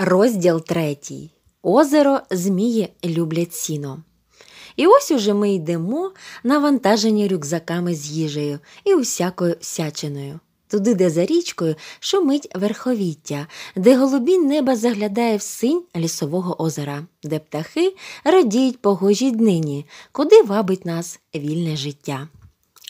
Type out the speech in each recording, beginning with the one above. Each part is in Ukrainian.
Розділ третій. Озеро Змії люблять сіно. І ось уже ми йдемо, навантажені рюкзаками з їжею і усякою всячиною. Туди, де за річкою, шумить верховіття, де голубінь неба заглядає в синь лісового озера, де птахи радіють погожій днині, куди вабить нас вільне життя.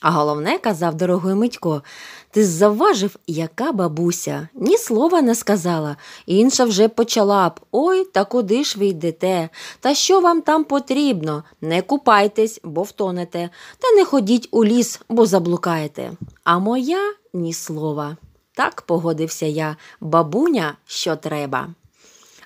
А головне, казав дорогою Митько, ти завважив, яка бабуся, ні слова не сказала, інша вже почала б ой, та куди ж ви йдете? Та що вам там потрібно? Не купайтесь, бо втонете, та не ходіть у ліс, бо заблукаєте. А моя ні слова. Так погодився я, бабуня, що треба.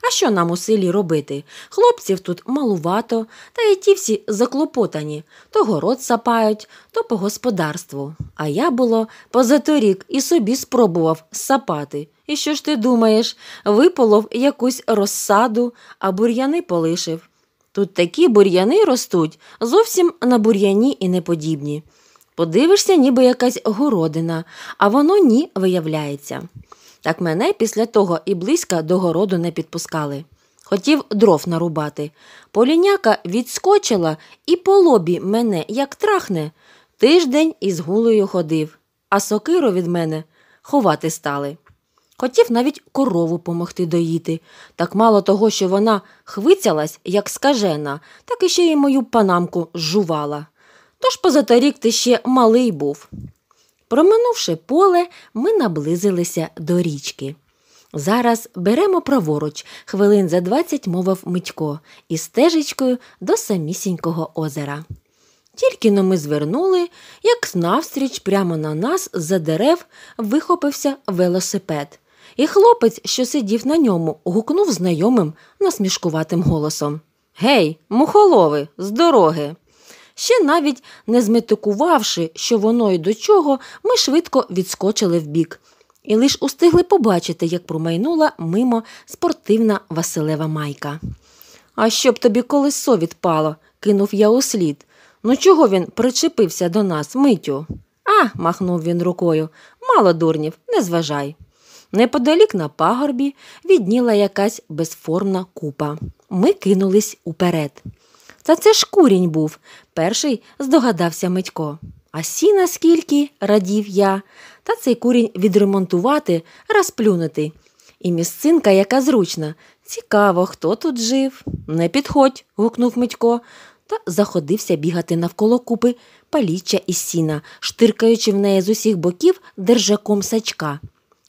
А що нам у селі робити? Хлопців тут малувато, та й ті всі заклопотані то город сапають, то по господарству. А я, було, позаторік і собі спробував сапати. І що ж ти думаєш? Виполов якусь розсаду, а бур'яни полишив. Тут такі бур'яни ростуть, зовсім на бур'яні і неподібні. Подивишся, ніби якась городина, а воно ні виявляється. Так мене після того і близько до городу не підпускали. Хотів дров нарубати. Поліняка відскочила і по лобі мене як трахне, тиждень із гулею ходив, а сокиру від мене ховати стали. Хотів навіть корову помогти доїти. Так мало того, що вона хвицялась, як скажена, так і ще й мою панамку жувала. Тож позаторік ти ще малий був. Проминувши поле, ми наблизилися до річки. Зараз беремо праворуч, хвилин за двадцять мовив Митько, і стежечкою до самісінького озера. Тільки но ми звернули, як навстріч прямо на нас з-за дерев вихопився велосипед, і хлопець, що сидів на ньому, гукнув знайомим насмішкуватим голосом Гей, мухолови, з дороги! Ще навіть не зметикувавши, що воно і до чого, ми швидко відскочили вбік. І лише устигли побачити, як промайнула мимо спортивна Василева майка. А щоб тобі колесо відпало, кинув я у слід. Ну чого він причепився до нас, митю? А, махнув він рукою. Мало дурнів, не зважай. Неподалік на пагорбі відніла якась безформна купа. Ми кинулись уперед. Та це ж курінь був, перший здогадався Митько. А сіна скільки, радів я, та цей курінь відремонтувати, розплюнути. І місцинка, яка зручна. Цікаво, хто тут жив. Не підходь. гукнув Митько та заходився бігати навколо купи паліччя і сіна, штиркаючи в неї з усіх боків держаком сачка.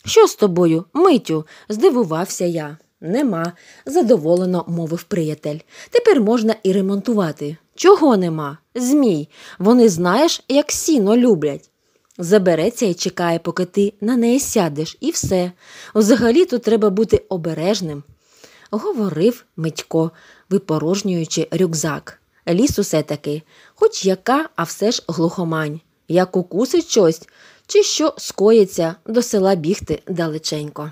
Що з тобою, Митю? здивувався я. Нема, задоволено мовив приятель. Тепер можна і ремонтувати. Чого нема? Змій. Вони знаєш, як сіно люблять. Забереться і чекає, поки ти на неї сядеш, і все. Взагалі тут треба бути обережним. Говорив Митько, випорожнюючи рюкзак. Ліс усе таки, хоч яка, а все ж глухомань. Як укусить щось, чи що скоїться до села бігти далеченько.